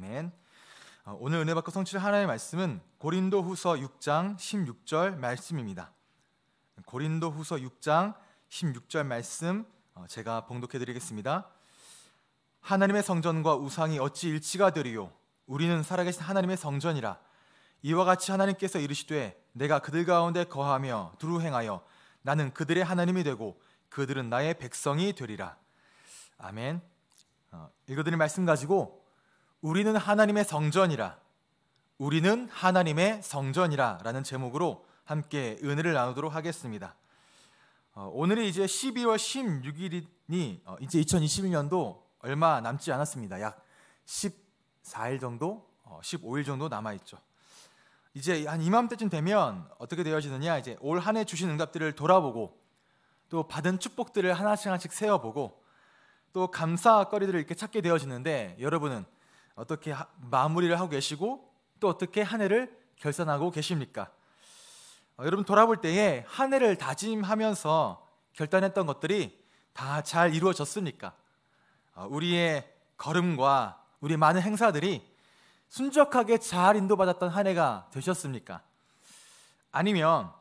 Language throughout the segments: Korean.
아멘. 어, 오늘 은혜 받고 성취를 하나의 말씀은 고린도후서 6장 16절 말씀입니다. 고린도후서 6장 16절 말씀 어, 제가 봉독해 드리겠습니다. 하나님의 성전과 우상이 어찌 일치가 되리요 우리는 살아계신 하나님의 성전이라 이와 같이 하나님께서 이르시되 내가 그들 가운데 거하며 두루 행하여 나는 그들의 하나님이 되고 그들은 나의 백성이 되리라. 아멘. 어, 읽어드린 말씀 가지고 우리는 하나님의 성전이라 우리는 하나님의 성전이라 라는 제목으로 함께 은혜를 나누도록 하겠습니다. 어, 오늘이 이제 12월 16일이니 어, 이제 2021년도 얼마 남지 않았습니다. 약 14일 정도, 15일 어, 정도 남아 있죠. 이제 한 이맘때쯤 되면 어떻게 되어지느냐 이제 올 한해 주신 응답들을 돌아보고 또 받은 축복들을 하나씩 하나씩 세어보고 또 감사거리들을 이렇게 찾게 되어지는데 여러분은 어떻게 하, 마무리를 하고 계시고 또 어떻게 한 해를 결산하고 계십니까? 어, 여러분 돌아볼 때에 한 해를 다짐하면서 결단했던 것들이 다 잘 이루어졌습니까? 어, 우리의 걸음과 우리 많은 행사들이 순적하게 잘 인도받았던 한 해가 되셨습니까? 아니면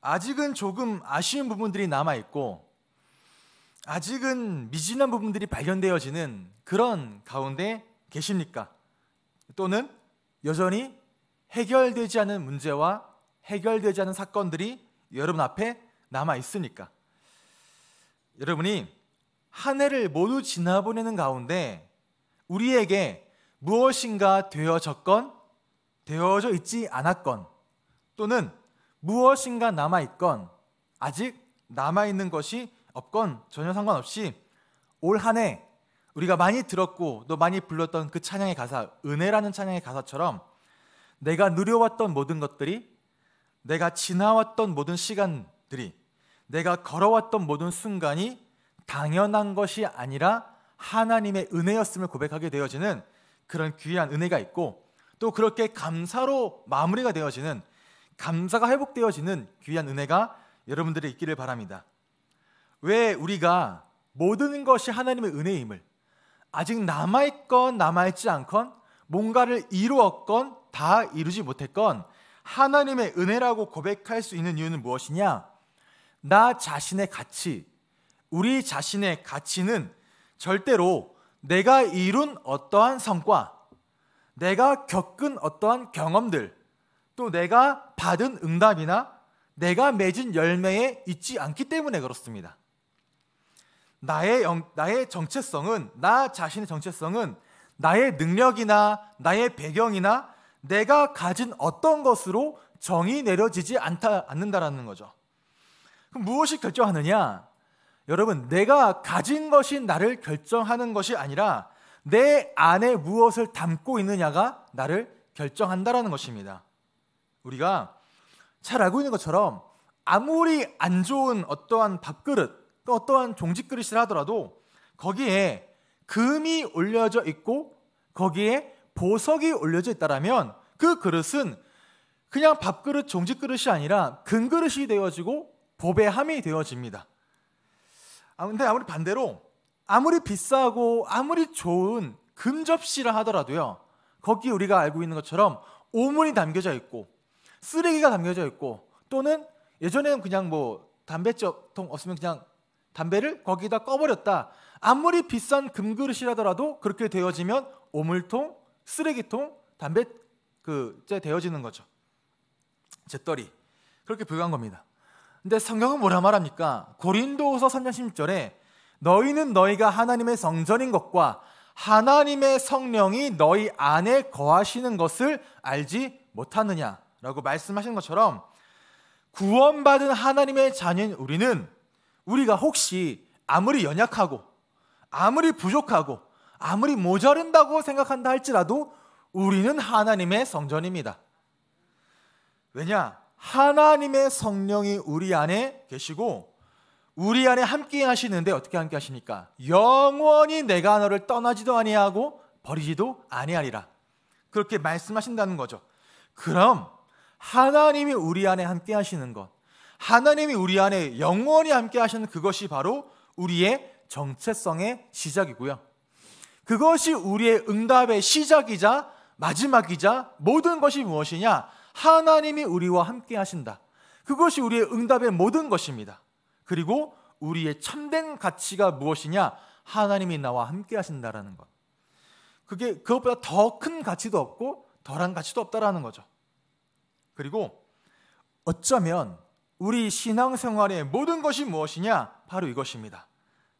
아직은 조금 아쉬운 부분들이 남아있고 아직은 미진한 부분들이 발견되어지는 그런 가운데 계십니까? 또는 여전히 해결되지 않은 문제와 해결되지 않은 사건들이 여러분 앞에 남아 있으니까 여러분이 한 해를 모두 지나보내는 가운데 우리에게 무엇인가 되어졌건 되어져 있지 않았건 또는 무엇인가 남아 있건 아직 남아 있는 것이 없건 전혀 상관없이 올한해 우리가 많이 들었고 또 많이 불렀던 그 찬양의 가사 은혜라는 찬양의 가사처럼 내가 누려왔던 모든 것들이 내가 지나왔던 모든 시간들이 내가 걸어왔던 모든 순간이 당연한 것이 아니라 하나님의 은혜였음을 고백하게 되어지는 그런 귀한 은혜가 있고 또 그렇게 감사로 마무리가 되어지는 감사가 회복되어지는 귀한 은혜가 여러분들이 있기를 바랍니다. 왜 우리가 모든 것이 하나님의 은혜임을 아직 남아있건 남아있지 않건 뭔가를 이루었건 다 이루지 못했건 하나님의 은혜라고 고백할 수 있는 이유는 무엇이냐? 나 자신의 가치, 우리 자신의 가치는 절대로 내가 이룬 어떠한 성과, 내가 겪은 어떠한 경험들, 또 내가 받은 응답이나 내가 맺은 열매에 있지 않기 때문에 그렇습니다. 나의 영, 나의 정체성은 나 자신의 정체성은 나의 능력이나 나의 배경이나 내가 가진 어떤 것으로 정이 내려지지 않다 않는다라는 거죠. 그럼 무엇이 결정하느냐? 여러분, 내가 가진 것이 나를 결정하는 것이 아니라 내 안에 무엇을 담고 있느냐가 나를 결정한다라는 것입니다. 우리가 잘 알고 있는 것처럼 아무리 안 좋은 어떠한 밥그릇, 그 어떠한 종지 그릇이라 하더라도 거기에 금이 올려져 있고 거기에 보석이 올려져 있다라면 그 그릇은 그냥 밥그릇, 종지그릇이 아니라 금그릇이 되어지고 보배함이 되어집니다. 아, 근데 아무리 반대로 아무리 비싸고 아무리 좋은 금접시라 하더라도요. 거기 우리가 알고 있는 것처럼 오물이 담겨져 있고 쓰레기가 담겨져 있고 또는 예전에는 그냥 뭐 담배통 없으면 그냥 담배를 거기다 꺼버렸다. 아무리 비싼 금그릇이라더라도 그렇게 되어지면 오물통, 쓰레기통, 담배 그째 되어지는 거죠. 제떨이 그렇게 불과한 겁니다. 근데 성경은 뭐라 말합니까? 고린도후서 3장 16절에 너희는 너희가 하나님의 성전인 것과 하나님의 성령이 너희 안에 거하시는 것을 알지 못하느냐라고 말씀하신 것처럼 구원받은 하나님의 자녀인 우리는 우리가 혹시 아무리 연약하고 아무리 부족하고 아무리 모자른다고 생각한다 할지라도 우리는 하나님의 성전입니다. 왜냐? 하나님의 성령이 우리 안에 계시고 우리 안에 함께 하시는데 어떻게 함께 하십니까 영원히 내가 너를 떠나지도 아니하고 버리지도 아니하리라. 그렇게 말씀하신다는 거죠. 그럼 하나님이 우리 안에 함께 하시는 것 하나님이 우리 안에 영원히 함께 하시는 그것이 바로 우리의 정체성의 시작이고요. 그것이 우리의 응답의 시작이자 마지막이자 모든 것이 무엇이냐? 하나님이 우리와 함께 하신다. 그것이 우리의 응답의 모든 것입니다. 그리고 우리의 참된 가치가 무엇이냐? 하나님이 나와 함께 하신다라는 것. 그게 그것보다 더 큰 가치도 없고 덜한 가치도 없다라는 거죠. 그리고 어쩌면 우리 신앙생활의 모든 것이 무엇이냐? 바로 이것입니다.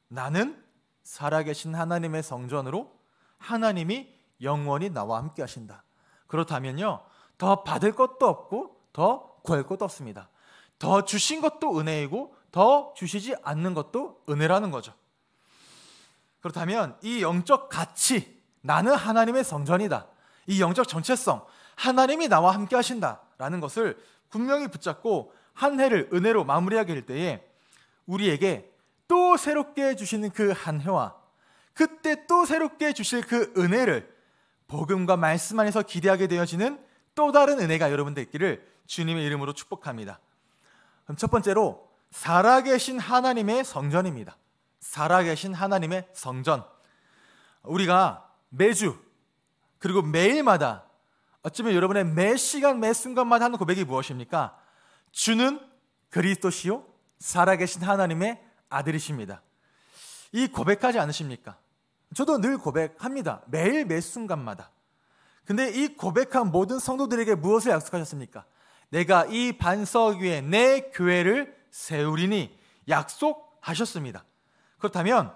나는 살아계신 하나님의 성전으로 하나님이 영원히 나와 함께 하신다. 그렇다면요. 더 받을 것도 없고 더 구할 것도 없습니다. 더 주신 것도 은혜이고 더 주시지 않는 것도 은혜라는 거죠. 그렇다면 이 영적 가치, 나는 하나님의 성전이다. 이 영적 정체성, 하나님이 나와 함께 하신다라는 것을 분명히 붙잡고 한 해를 은혜로 마무리하게 될 때에 우리에게 또 새롭게 주시는 그 한 해와 그때 또 새롭게 주실 그 은혜를 복음과 말씀 안에서 기대하게 되어지는 또 다른 은혜가 여러분들 있기를 주님의 이름으로 축복합니다. 그럼 첫 번째로 살아계신 하나님의 성전입니다. 살아계신 하나님의 성전. 우리가 매주 그리고 매일마다 어쩌면 여러분의 매 시간 매 순간마다 하는 고백이 무엇입니까? 주는 그리스도시요 살아계신 하나님의 아들이십니다. 이 고백하지 않으십니까? 저도 늘 고백합니다. 매일 매 순간마다. 근데 이 고백한 모든 성도들에게 무엇을 약속하셨습니까? 내가 이 반석 위에 내 교회를 세우리니 약속하셨습니다. 그렇다면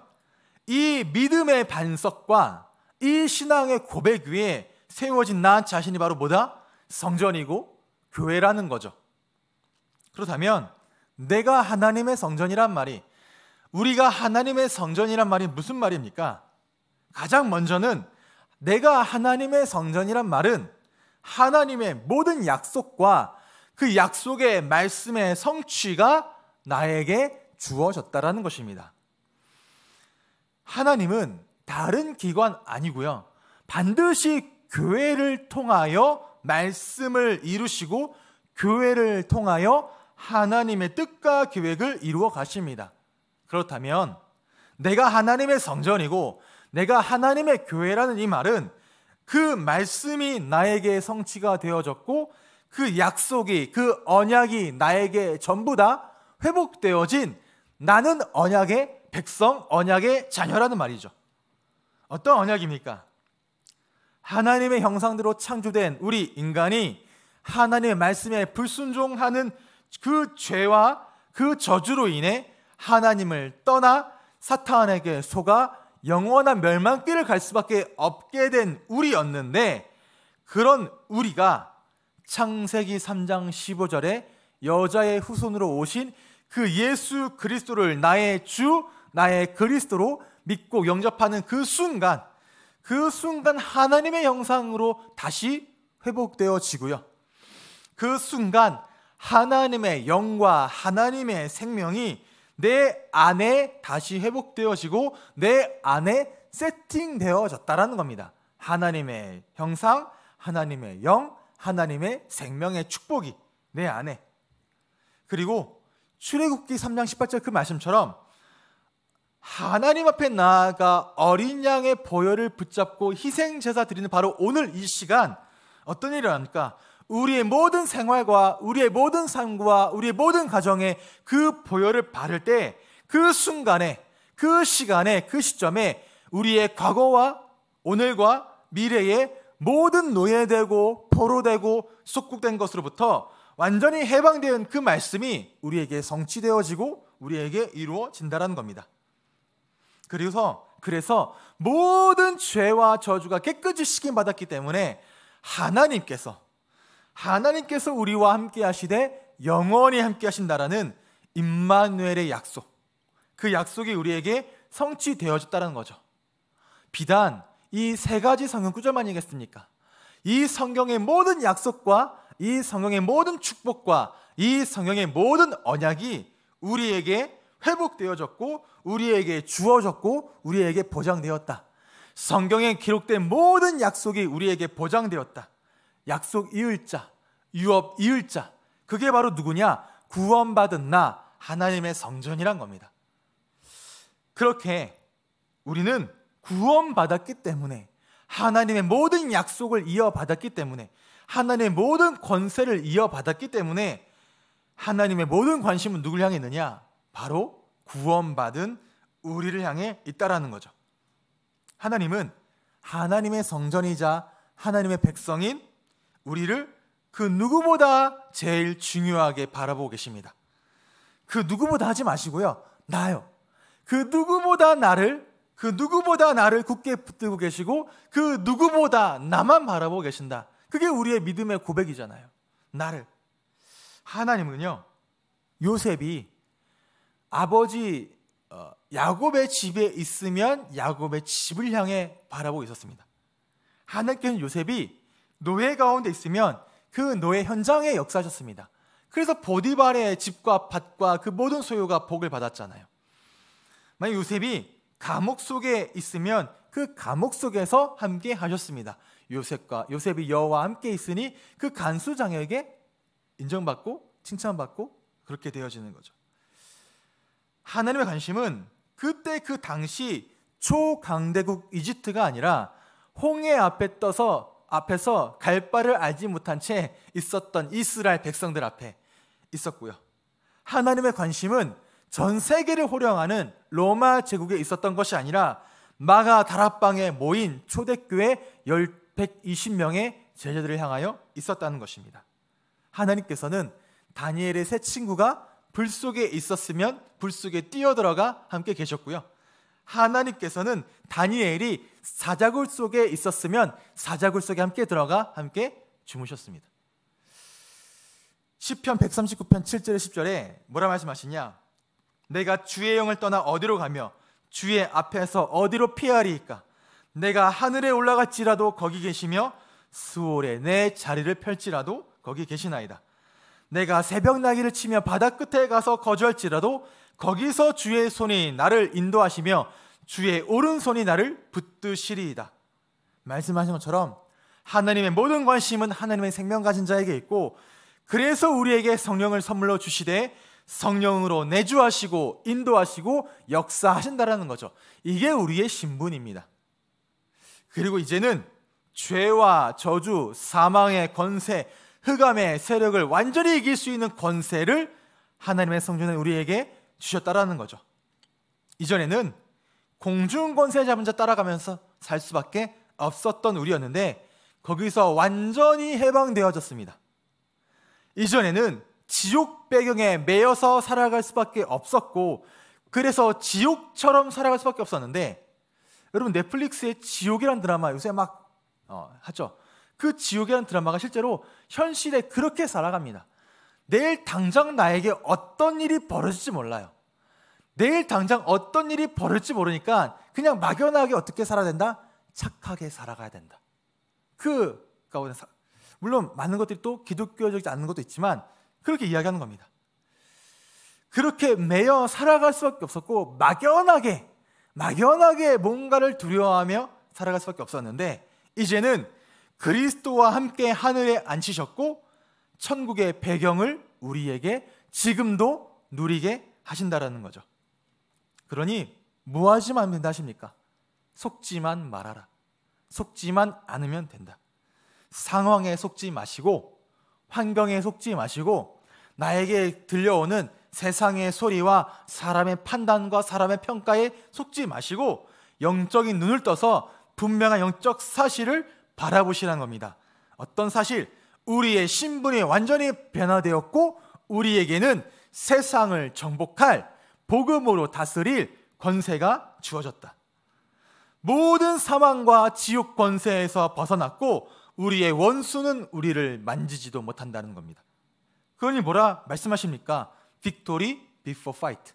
이 믿음의 반석과 이 신앙의 고백 위에 세워진 나 자신이 바로 뭐다? 성전이고 교회라는 거죠. 그렇다면 내가 하나님의 성전이란 말이 우리가 하나님의 성전이란 말이 무슨 말입니까? 가장 먼저는 내가 하나님의 성전이란 말은 하나님의 모든 약속과 그 약속의 말씀의 성취가 나에게 주어졌다라는 것입니다. 하나님은 다른 기관 아니고요. 반드시 교회를 통하여 말씀을 이루시고 교회를 통하여 하나님의 뜻과 계획을 이루어 가십니다. 그렇다면 내가 하나님의 성전이고 내가 하나님의 교회라는 이 말은 그 말씀이 나에게 성취가 되어졌고 그 약속이 그 언약이 나에게 전부 다 회복되어진 나는 언약의 백성 언약의 자녀라는 말이죠. 어떤 언약입니까? 하나님의 형상대로 창조된 우리 인간이 하나님의 말씀에 불순종하는 그 죄와 그 저주로 인해 하나님을 떠나 사탄에게 속아 영원한 멸망길을 갈 수밖에 없게 된 우리였는데 그런 우리가 창세기 3장 15절에 여자의 후손으로 오신 그 예수 그리스도를 나의 주, 나의 그리스도로 믿고 영접하는 그 순간, 그 순간 하나님의 형상으로 다시 회복되어지고요. 그 순간 하나님의 영과 하나님의 생명이 내 안에 다시 회복되어지고 내 안에 세팅되어졌다라는 겁니다. 하나님의 형상, 하나님의 영, 하나님의 생명의 축복이 내 안에. 그리고 출애굽기 3장 18절 그 말씀처럼 하나님 앞에 나아가 어린 양의 보혈을 붙잡고 희생 제사 드리는 바로 오늘 이 시간 어떤 일이 일어납니까? 우리의 모든 생활과 우리의 모든 삶과 우리의 모든 가정에 그 보혈을 바를 때그 순간에 그 시간에 그 시점에 우리의 과거와 오늘과 미래의 모든 노예되고 포로되고 속국된 것으로부터 완전히 해방된 그 말씀이 우리에게 성취되어지고 우리에게 이루어진다라는 겁니다. 그래서 그래서 모든 죄와 저주가 깨끗이 시킴 받았기 때문에 하나님께서 하나님께서 우리와 함께 하시되 영원히 함께 하신다라는 임마누엘의 약속. 그 약속이 우리에게 성취되어졌다는 거죠. 비단 이 세 가지 성경 구절만이겠습니까? 이 성경의 모든 약속과 이 성경의 모든 축복과 이 성경의 모든 언약이 우리에게 회복되어졌고 우리에게 주어졌고 우리에게 보장되었다. 성경에 기록된 모든 약속이 우리에게 보장되었다. 약속 이을 자, 유업 이을 자. 그게 바로 누구냐? 구원받은 나, 하나님의 성전이란 겁니다. 그렇게 우리는 구원받았기 때문에 하나님의 모든 약속을 이어받았기 때문에 하나님의 모든 권세를 이어받았기 때문에 하나님의 모든 관심은 누굴 향해 있느냐? 바로 구원받은 우리를 향해 있다라는 거죠. 하나님은 하나님의 성전이자 하나님의 백성인 우리를 그 누구보다 제일 중요하게 바라보고 계십니다. 그 누구보다 하지 마시고요. 나요. 그 누구보다 나를, 그 누구보다 나를 굳게 붙들고 계시고 그 누구보다 나만 바라보고 계신다. 그게 우리의 믿음의 고백이잖아요. 나를. 하나님은요, 요셉이 아버지 어, 야곱의 집에 있으면 야곱의 집을 향해 바라보고 있었습니다. 하나님께서 요셉이 노예 가운데 있으면 그 노예 현장에 역사하셨습니다. 그래서 보디발의 집과 밭과 그 모든 소유가 복을 받았잖아요. 만약 요셉이 감옥 속에 있으면 그 감옥 속에서 함께 하셨습니다. 요셉과 요셉이 여호와 함께 있으니 그 간수 장에게 인정받고 칭찬받고 그렇게 되어지는 거죠. 하나님의 관심은 그때 그 당시 초강대국 이집트가 아니라 홍해 앞에 떠서 앞에서 갈 바를 알지 못한 채 있었던 이스라엘 백성들 앞에 있었고요. 하나님의 관심은 전 세계를 호령하는 로마 제국에 있었던 것이 아니라 마가 다락방에 모인 초대교회 120명의 제자들을 향하여 있었다는 것입니다. 하나님께서는 다니엘의 세 친구가 불 속에 있었으면 불 속에 뛰어들어가 함께 계셨고요. 하나님께서는 다니엘이 사자굴 속에 있었으면 사자굴 속에 함께 들어가 함께 주무셨습니다. 시편 139편 7절 10절에 뭐라 말씀하시냐? 내가 주의 영을 떠나 어디로 가며 주의 앞에서 어디로 피하리이까? 내가 하늘에 올라갈지라도 거기 계시며 수월에 내 자리를 펼지라도 거기 계시나이다. 내가 새벽 나기를 치며 바다 끝에 가서 거주할지라도 거기서 주의 손이 나를 인도하시며 주의 오른손이 나를 붙드시리이다. 말씀하신 것처럼 하나님의 모든 관심은 하나님의 생명 가진 자에게 있고 그래서 우리에게 성령을 선물로 주시되 성령으로 내주하시고 인도하시고 역사하신다라는 거죠. 이게 우리의 신분입니다. 그리고 이제는 죄와 저주, 사망의 권세, 흑암의 세력을 완전히 이길 수 있는 권세를 하나님의 성전은 우리에게 주셨다라는 거죠. 이전에는 공중 권세 잡은 자 따라가면서 살 수밖에 없었던 우리였는데 거기서 완전히 해방되어졌습니다. 이전에는 지옥 배경에 매여서 살아갈 수밖에 없었고 그래서 지옥처럼 살아갈 수밖에 없었는데 여러분 넷플릭스의 지옥이란 드라마 요새 막 어, 하죠. 그 지옥이란 드라마가 실제로 현실에 그렇게 살아갑니다. 내일 당장 나에게 어떤 일이 벌어질지 몰라요. 내일 당장 어떤 일이 벌어질지 모르니까 그냥 막연하게 어떻게 살아야 된다? 착하게 살아가야 된다. 그 가운데 그러니까 물론 많은 것들이 또 기독교적이지 않는 것도 있지만 그렇게 이야기하는 겁니다. 그렇게 매여 살아갈 수밖에 없었고 막연하게 막연하게 뭔가를 두려워하며 살아갈 수밖에 없었는데 이제는 그리스도와 함께 하늘에 앉히셨고 천국의 배경을 우리에게 지금도 누리게 하신다라는 거죠. 그러니 무하지만 뭐 된다 하 십니까 속지만 말아라. 속지만 않으면 된다. 상황에 속지 마시고 환경에 속지 마시고 나에게 들려오는 세상의 소리와 사람의 판단과 사람의 평가에 속지 마시고 영적인 눈을 떠서 분명한 영적 사실을 바라보시라는 겁니다. 어떤 사실? 우리의 신분이 완전히 변화되었고 우리에게는 세상을 정복할 복음으로 다스릴 권세가 주어졌다. 모든 사망과 지옥 권세에서 벗어났고 우리의 원수는 우리를 만지지도 못한다는 겁니다. 그러니 뭐라 말씀하십니까? Victory before fight.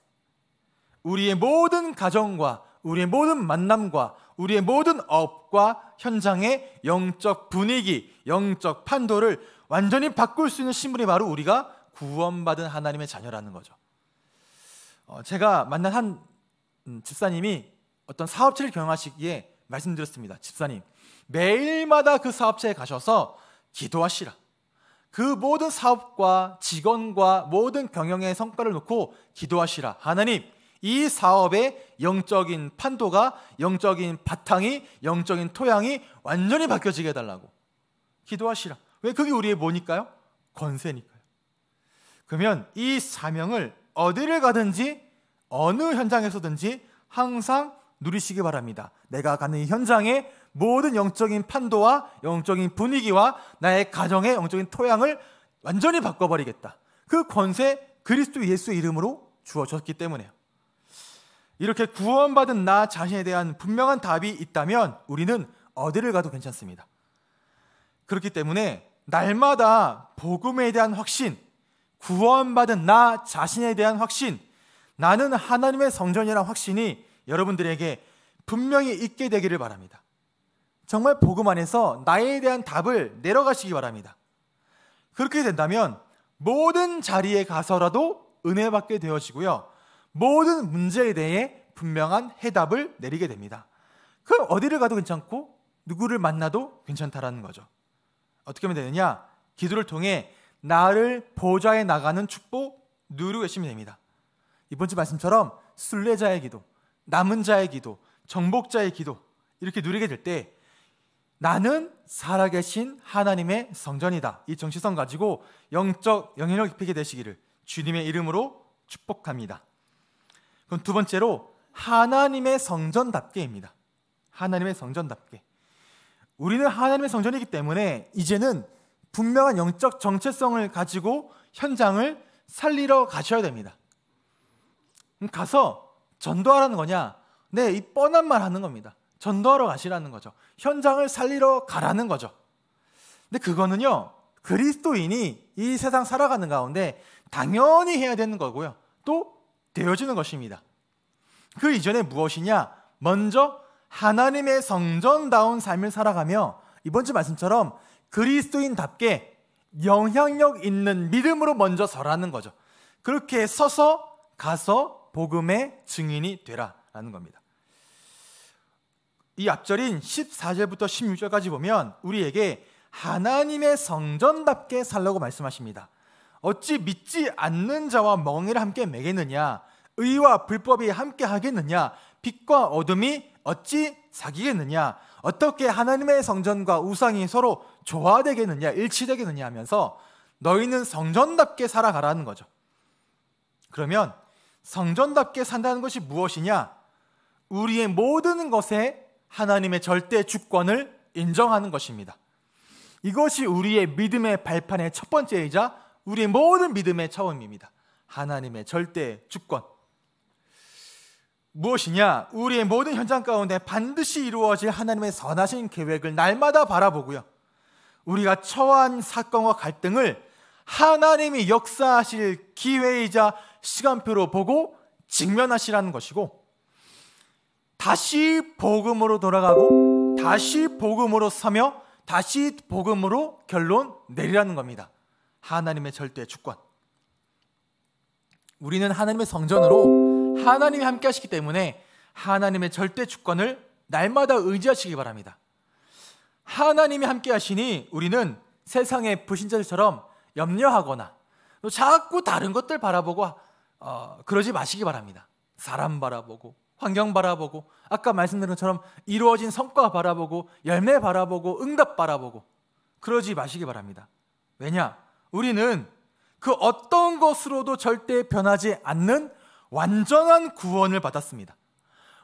우리의 모든 가정과 우리의 모든 만남과 우리의 모든 업과 현장의 영적 분위기, 영적 판도를 완전히 바꿀 수 있는 신분이 바로 우리가 구원받은 하나님의 자녀라는 거죠. 어, 제가 만난 한 음, 집사님이 어떤 사업체를 경영하시기에 말씀드렸습니다. 집사님, 매일마다 그 사업체에 가셔서 기도하시라. 그 모든 사업과 직원과 모든 경영의 성과를 놓고 기도하시라. 하나님, 이 사업의 영적인 판도가 영적인 바탕이 영적인 토양이 완전히 바뀌어지게 해달라고 기도하시라. 왜 그게 우리의 뭐니까요? 권세니까요. 그러면 이 사명을 어디를 가든지 어느 현장에서든지 항상 누리시기 바랍니다. 내가 가는 이 현장의 모든 영적인 판도와 영적인 분위기와 나의 가정의 영적인 토양을 완전히 바꿔버리겠다. 그 권세 그리스도 예수 이름으로 주어졌기 때문에요. 이렇게 구원받은 나 자신에 대한 분명한 답이 있다면 우리는 어디를 가도 괜찮습니다. 그렇기 때문에 날마다 복음에 대한 확신, 구원받은 나 자신에 대한 확신, 나는 하나님의 성전이라는 확신이 여러분들에게 분명히 있게 되기를 바랍니다. 정말 복음 안에서 나에 대한 답을 내려가시기 바랍니다. 그렇게 된다면 모든 자리에 가서라도 은혜 받게 되어지고요. 모든 문제에 대해 분명한 해답을 내리게 됩니다. 그럼 어디를 가도 괜찮고 누구를 만나도 괜찮다라는 거죠. 어떻게 하면 되느냐? 기도를 통해 나를 보좌에 나가는 축복 누르고 계시면 됩니다. 이번 주 말씀처럼 순례자의 기도, 남은 자의 기도, 정복자의 기도 이렇게 누리게 될 때 나는 살아계신 하나님의 성전이다. 이 정체성 가지고 영적 영향력 입히게 되시기를 주님의 이름으로 축복합니다. 그럼 두 번째로 하나님의 성전답게입니다. 하나님의 성전답게. 우리는 하나님의 성전이기 때문에 이제는 분명한 영적 정체성을 가지고 현장을 살리러 가셔야 됩니다. 가서 전도하라는 거냐? 네, 이 뻔한 말 하는 겁니다. 전도하러 가시라는 거죠. 현장을 살리러 가라는 거죠. 근데 그거는요, 그리스도인이 이 세상 살아가는 가운데 당연히 해야 되는 거고요. 또 되어지는 것입니다. 그 이전에 무엇이냐? 먼저 하나님의 성전다운 삶을 살아가며 이번 주 말씀처럼 그리스도인답게 영향력 있는 믿음으로 먼저 서라는 거죠. 그렇게 서서 가서 복음의 증인이 되라라는 겁니다. 이 앞절인 14절부터 16절까지 보면 우리에게 하나님의 성전답게 살라고 말씀하십니다. 어찌 믿지 않는 자와 멍에를 함께 매겠느냐 의와 불법이 함께 하겠느냐 빛과 어둠이 어찌 사귀겠느냐 어떻게 하나님의 성전과 우상이 서로 조화되겠느냐 일치되겠느냐 하면서 너희는 성전답게 살아가라는 거죠 그러면 성전답게 산다는 것이 무엇이냐 우리의 모든 것에 하나님의 절대 주권을 인정하는 것입니다 이것이 우리의 믿음의 발판의 첫 번째이자 우리의 모든 믿음의 차원입니다. 하나님의 절대 주권. 무엇이냐? 우리의 모든 현장 가운데 반드시 이루어질 하나님의 선하신 계획을 날마다 바라보고요. 우리가 처한 사건과 갈등을 하나님이 역사하실 기회이자 시간표로 보고 직면하시라는 것이고, 다시 복음으로 돌아가고, 다시 복음으로 서며, 다시 복음으로 결론 내리라는 겁니다. 하나님의 절대 주권. 우리는 하나님의 성전으로 하나님이 함께 하시기 때문에 하나님의 절대 주권을 날마다 의지하시기 바랍니다. 하나님이 함께 하시니 우리는 세상의 불신자들처럼 염려하거나 자꾸 다른 것들 바라보고 어, 그러지 마시기 바랍니다. 사람 바라보고 환경 바라보고 아까 말씀드린 것처럼 이루어진 성과 바라보고 열매 바라보고 응답 바라보고 그러지 마시기 바랍니다. 왜냐? 우리는 그 어떤 것으로도 절대 변하지 않는 완전한 구원을 받았습니다.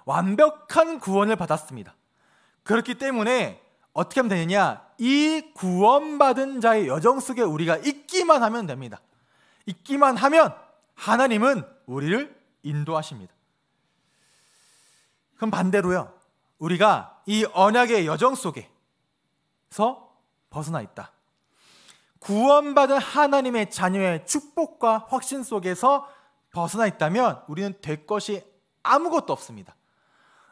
완벽한 구원을 받았습니다. 그렇기 때문에 어떻게 하면 되느냐? 이 구원받은 자의 여정 속에 우리가 있기만 하면 됩니다. 있기만 하면 하나님은 우리를 인도하십니다. 그럼 반대로요. 우리가 이 언약의 여정 속에서 벗어나 있다. 구원받은 하나님의 자녀의 축복과 확신 속에서 벗어나 있다면 우리는 될 것이 아무것도 없습니다.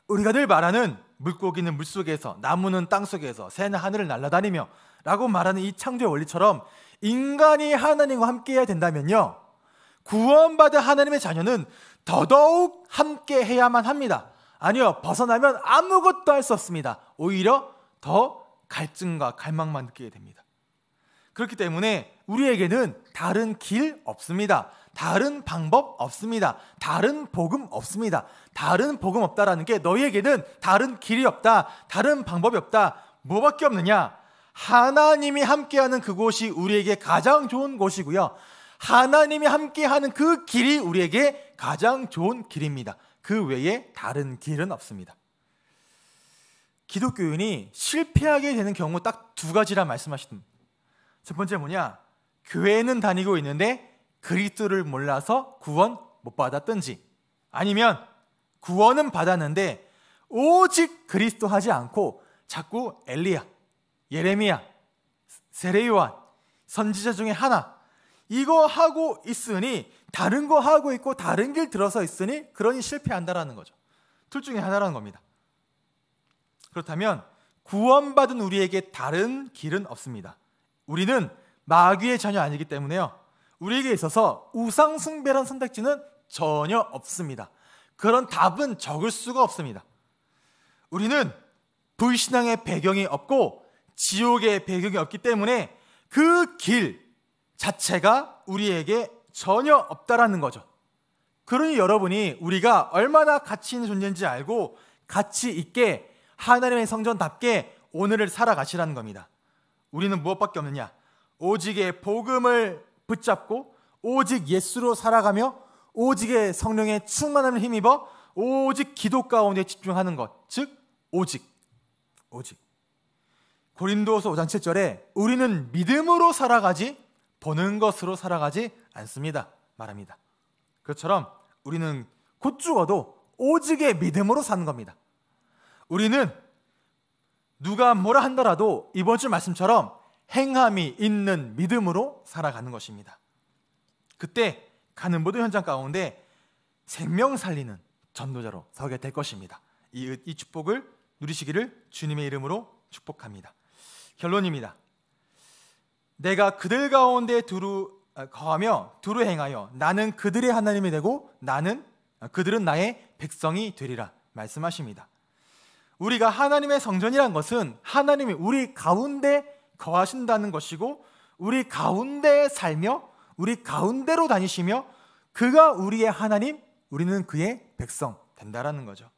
우리가 늘 말하는 물고기는 물 속에서, 나무는 땅 속에서, 새는 하늘을 날아다니며 라고 말하는 이 창조의 원리처럼 인간이 하나님과 함께 해야 된다면요. 구원받은 하나님의 자녀는 더더욱 함께 해야만 합니다. 아니요, 벗어나면 아무것도 할 수 없습니다. 오히려 더 갈증과 갈망만 느끼게 됩니다. 그렇기 때문에 우리에게는 다른 길 없습니다. 다른 방법 없습니다. 다른 복음 없습니다. 다른 복음 없다라는 게 너희에게는 다른 길이 없다. 다른 방법이 없다. 뭐밖에 없느냐? 하나님이 함께하는 그곳이 우리에게 가장 좋은 곳이고요. 하나님이 함께하는 그 길이 우리에게 가장 좋은 길입니다. 그 외에 다른 길은 없습니다. 기독교인이 실패하게 되는 경우 딱 두 가지라 말씀하시던 첫 번째 뭐냐? 교회는 다니고 있는데 그리스도를 몰라서 구원 못 받았던지 아니면 구원은 받았는데 오직 그리스도 하지 않고 자꾸 엘리야, 예레미야, 세례요한, 선지자 중에 하나 이거 하고 있으니 다른 거 하고 있고 다른 길 들어서 있으니 그러니 실패한다라는 거죠. 둘 중에 하나라는 겁니다. 그렇다면 구원받은 우리에게 다른 길은 없습니다. 우리는 마귀의 자녀 아니기 때문에요. 우리에게 있어서 우상숭배란 선택지는 전혀 없습니다. 그런 답은 적을 수가 없습니다. 우리는 불신앙의 배경이 없고 지옥의 배경이 없기 때문에 그 길 자체가 우리에게 전혀 없다라는 거죠. 그러니 여러분이 우리가 얼마나 가치 있는 존재인지 알고 가치 있게 하나님의 성전답게 오늘을 살아가시라는 겁니다. 우리는 무엇밖에 없느냐? 오직의 복음을 붙잡고 오직 예수로 살아가며 오직의 성령의 충만함을 힘입어 오직 기도 가운데 집중하는 것. 즉 오직 오직 고린도서 5장 7절에 우리는 믿음으로 살아가지 보는 것으로 살아가지 않습니다. 말합니다. 그처럼 우리는 곧 죽어도 오직의 믿음으로 사는 겁니다. 우리는 누가 뭐라 한다라도 이번 주 말씀처럼 행함이 있는 믿음으로 살아가는 것입니다. 그때 가는 모든 현장 가운데 생명 살리는 전도자로 서게 될 것입니다. 이, 이 축복을 누리시기를 주님의 이름으로 축복합니다. 결론입니다. 내가 그들 가운데 두루 아, 거하며 두루 행하여 나는 그들의 하나님이 되고 나는 아, 그들은 나의 백성이 되리라 말씀하십니다. 우리가 하나님의 성전이란 것은 하나님이 우리 가운데 거하신다는 것이고 우리 가운데 살며 우리 가운데로 다니시며 그가 우리의 하나님, 우리는 그의 백성 된다라는 거죠.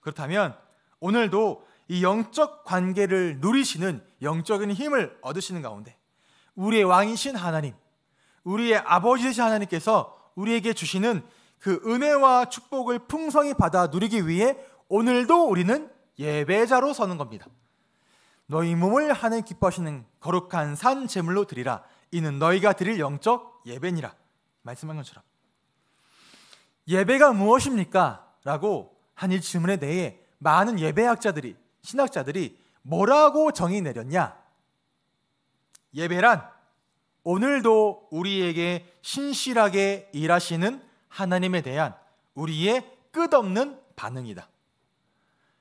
그렇다면 오늘도 이 영적 관계를 누리시는 영적인 힘을 얻으시는 가운데 우리의 왕이신 하나님, 우리의 아버지이신 하나님께서 우리에게 주시는 그 은혜와 축복을 풍성히 받아 누리기 위해 오늘도 우리는 예배자로 서는 겁니다. 너희 몸을 하늘 기뻐하시는 거룩한 산 제물로 드리라. 이는 너희가 드릴 영적 예배니라. 말씀한 것처럼 예배가 무엇입니까? 라고 한일 질문에 대해 많은 예배학자들이 신학자들이 뭐라고 정의 내렸냐? 예배란 오늘도 우리에게 신실하게 일하시는 하나님에 대한 우리의 끝없는 반응이다.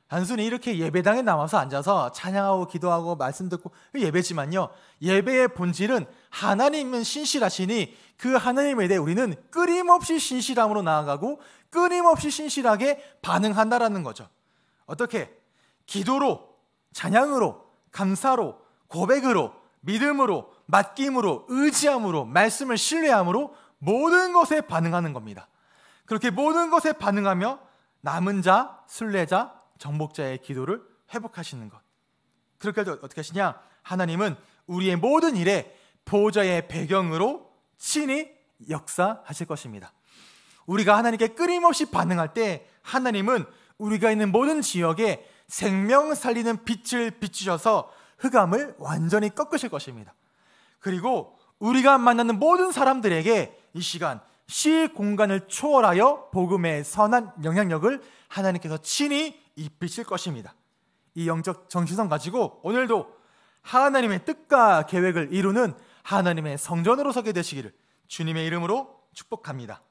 단순히 이렇게 예배당에 남아서 앉아서 찬양하고 기도하고 말씀 듣고 그 예배지만요. 예배의 본질은 하나님은 신실하시니 그 하나님에 대해 우리는 끊임없이 신실함으로 나아가고 끊임없이 신실하게 반응한다라는 거죠. 어떻게? 기도로, 찬양으로, 감사로, 고백으로, 믿음으로, 맡김으로, 의지함으로, 말씀을 신뢰함으로 모든 것에 반응하는 겁니다. 그렇게 모든 것에 반응하며 남은 자, 순례자, 정복자의 기도를 회복하시는 것. 그렇게 할때 어떻게 하시냐? 하나님은 우리의 모든 일에 보좌의 배경으로 친히 역사하실 것입니다. 우리가 하나님께 끊임없이 반응할 때 하나님은 우리가 있는 모든 지역에 생명 살리는 빛을 비추셔서 흑암을 완전히 꺾으실 것입니다. 그리고 우리가 만나는 모든 사람들에게 이 시간 시 공간을 초월하여 복음의 선한 영향력을 하나님께서 친히 이 빛일 것입니다. 이 영적 정신성 가지고 오늘도 하나님의 뜻과 계획을 이루는 하나님의 성전으로 서게 되시기를 주님의 이름으로 축복합니다.